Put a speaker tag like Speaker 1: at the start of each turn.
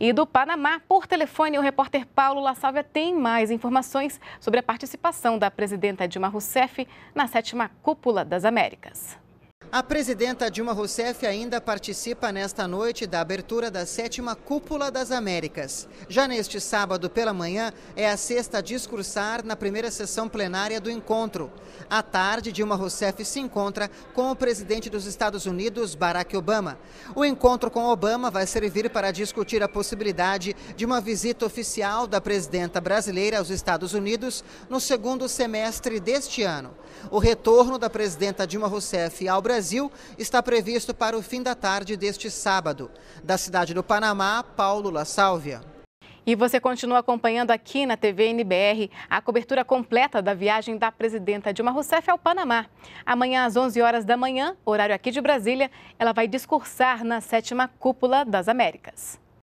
Speaker 1: e do Panamá. Por telefone, o repórter Paulo La Sálvia tem mais informações sobre a participação da presidenta Dilma Rousseff na sétima cúpula das Américas.
Speaker 2: A presidenta Dilma Rousseff ainda participa nesta noite da abertura da sétima Cúpula das Américas. Já neste sábado pela manhã, é a sexta a discursar na primeira sessão plenária do encontro. À tarde, Dilma Rousseff se encontra com o presidente dos Estados Unidos, Barack Obama. O encontro com Obama vai servir para discutir a possibilidade de uma visita oficial da presidenta brasileira aos Estados Unidos no segundo semestre deste ano. O retorno da presidenta Dilma Rousseff ao Brasil Brasil está previsto para o fim da tarde deste sábado. Da cidade do Panamá,
Speaker 1: Paulo La Sálvia. E você continua acompanhando aqui na TV NBR a cobertura completa da viagem da presidenta Dilma Rousseff ao Panamá. Amanhã, às 11 horas da manhã, horário aqui de Brasília, ela vai discursar na sétima Cúpula das Américas.